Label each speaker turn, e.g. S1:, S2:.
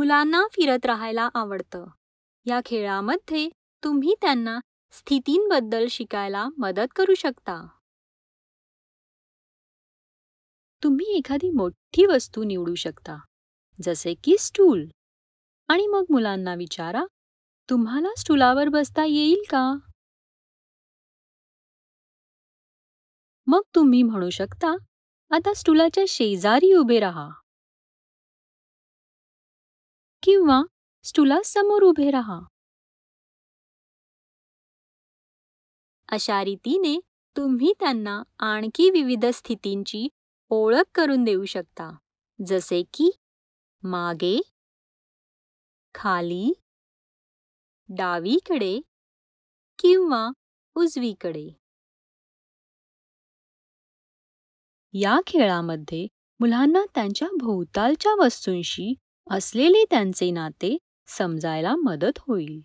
S1: मुलांना फिरत राहायला आवडतं या खेळामध्ये तुम्ही त्यांना स्थितींबद्दल शिकायला मदत करू शकता तुम्ही एखादी मोठी वस्तू निवडू शकता जसे की स्टूल आणि मग मुलांना विचारा तुम्हाला स्टूलावर बसता येईल का मग तुम्ही म्हणू शकता आता स्टुलाच्या शेजारी उभे
S2: राहा किंवा समोर उभे राहा अशा रीतीने
S1: तुम्ही त्यांना आणखी विविध स्थितींची ओळख करून देऊ शकता जसे की मागे खाली डावीकडे किंवा उजवीकडे या खेळामध्ये मुलांना त्यांच्या भोवतालच्या वस्तूंशी असलेले त्यांचे नाते समजायला मदत
S2: होईल